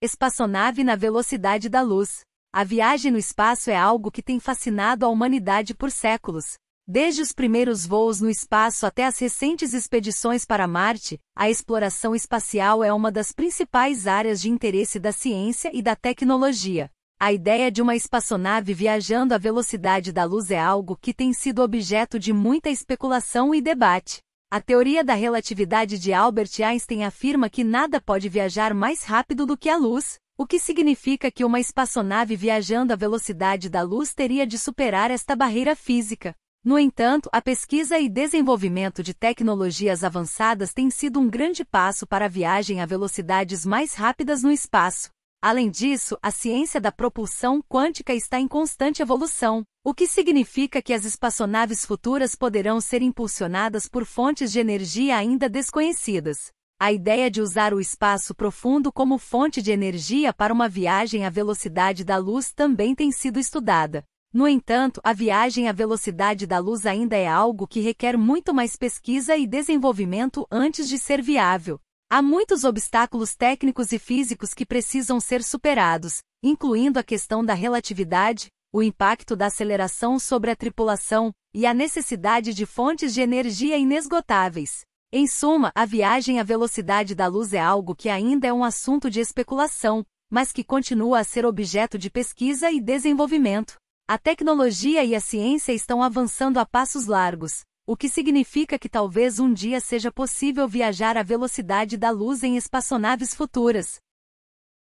Espaçonave na velocidade da luz. A viagem no espaço é algo que tem fascinado a humanidade por séculos. Desde os primeiros voos no espaço até as recentes expedições para Marte, a exploração espacial é uma das principais áreas de interesse da ciência e da tecnologia. A ideia de uma espaçonave viajando à velocidade da luz é algo que tem sido objeto de muita especulação e debate. A teoria da relatividade de Albert Einstein afirma que nada pode viajar mais rápido do que a luz, o que significa que uma espaçonave viajando à velocidade da luz teria de superar esta barreira física. No entanto, a pesquisa e desenvolvimento de tecnologias avançadas tem sido um grande passo para a viagem a velocidades mais rápidas no espaço. Além disso, a ciência da propulsão quântica está em constante evolução, o que significa que as espaçonaves futuras poderão ser impulsionadas por fontes de energia ainda desconhecidas. A ideia de usar o espaço profundo como fonte de energia para uma viagem à velocidade da luz também tem sido estudada. No entanto, a viagem à velocidade da luz ainda é algo que requer muito mais pesquisa e desenvolvimento antes de ser viável. Há muitos obstáculos técnicos e físicos que precisam ser superados, incluindo a questão da relatividade, o impacto da aceleração sobre a tripulação e a necessidade de fontes de energia inesgotáveis. Em suma, a viagem à velocidade da luz é algo que ainda é um assunto de especulação, mas que continua a ser objeto de pesquisa e desenvolvimento. A tecnologia e a ciência estão avançando a passos largos, o que significa que talvez um dia seja possível viajar à velocidade da luz em espaçonaves futuras,